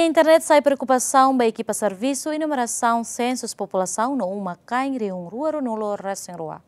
Minha internet sai preocupação da equipa serviço e numeração censos população no uma caingre um ruaro no lorra rua.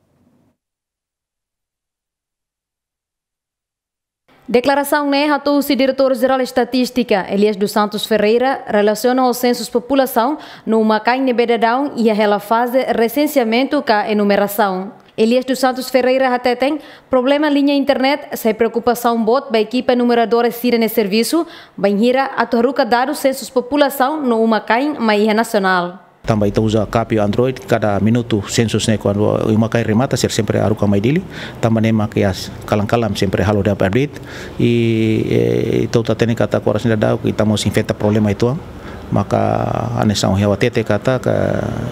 Declaração né o diretor-geral de Estatística, Elias dos Santos Ferreira, relaciona os censos população no Macaine Bedadão e a relação fase recenseamento com a enumeração. Elias dos Santos Ferreira até tem problema linha internet, sem preocupação bot da equipa numeradora nesse Serviço, a banheira atuaruca dado censos população no Umacaim, Maia Nacional. também então usa capio Android cada minuto sensus né quando uma kai remata ser sempre aru mais dili também é que as kalang calam sempre halo de update e então a tendo kata koras tá da dau que estamos sinfeta problema itu maka sang hewa tete kata ke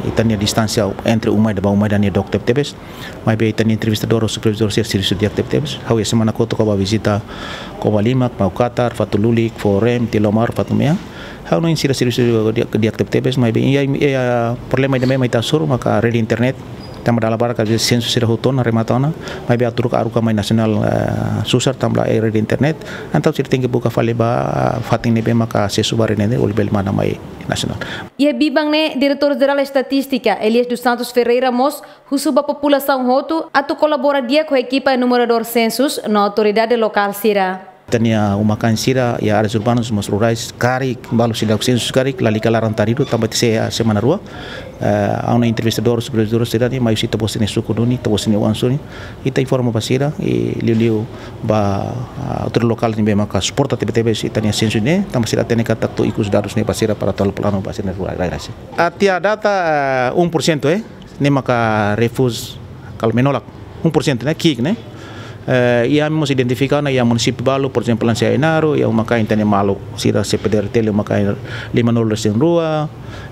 itania distância entre uma da uma dani dokter tebes mai be itania doro supervisor ser serviço de tebes hau semana koto kaba visita koba lima, mau qatar fatululik forem tilomar fatumia hau noin sira serviço de tebes mai be iya problema de mai tasur maka ready internet tambah dala baraka de sensu sira hotona rematona mai be aturuk aruka mai nasional eh, susar tambah air di internet antau sir tinggi buka fale ba fating be maka sesu ne ul bel mana mai nasional bi bang ne diretor jeral estatística Elias dos Santos Ferreira Mos ba populasaun hotu atu kolabora dia ko ekipa numerador sensus census na autoridade lokal sira tania ya, umakan sira ya ada zurbanus mas rurais karik balu sida sensus karik lali kalaran tarido tambah ya semana rua na eh, una entrevistador sobre os doros tirani mas ita bosini suku duni ita bosini wansuni ita informa pasira i liu liu ba eh, outro lokal ni bema ka suporta tipe-tipe si tania sensus ne tambah sira tene kata tu ikus darus ne pasira para tol plano pasira rurais atia ah, data 1% eh ne eh, maka refus kalau menolak 1% ne kik ne eh, identifikan identificando íamo yang por exemplo lanse Enaro ia uma cá malu. malo sira CPDRT uma cá lima nol em rua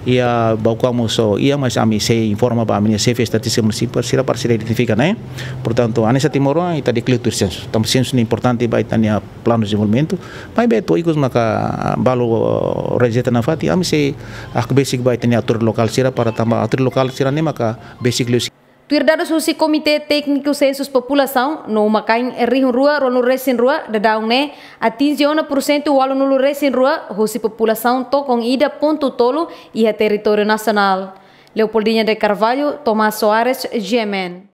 ia bau kamu so ia masih ami se informa ba a se chefe estatística municipal sira par sira identifikan eh, portanto a nessa timor e tá declito o censo então censo é importante ita tania plano de movimento, vai bem tu eh, ikus maka eh, balu eh, rejeta na fati ami se ak ah, basic ita tania atur lokal. sira para tamba atur lokal, sira né maka basic Tuirdados husi Comitê Técnico Census População, no Macain Rihun Rua, Ronu Resin Rua, Dadaune, atingiona por cento o aluno Resin Rua, husi população tocam ida ponto tolo e a território nacional. Leopoldinha de Carvalho, Tomás Soares, GMN.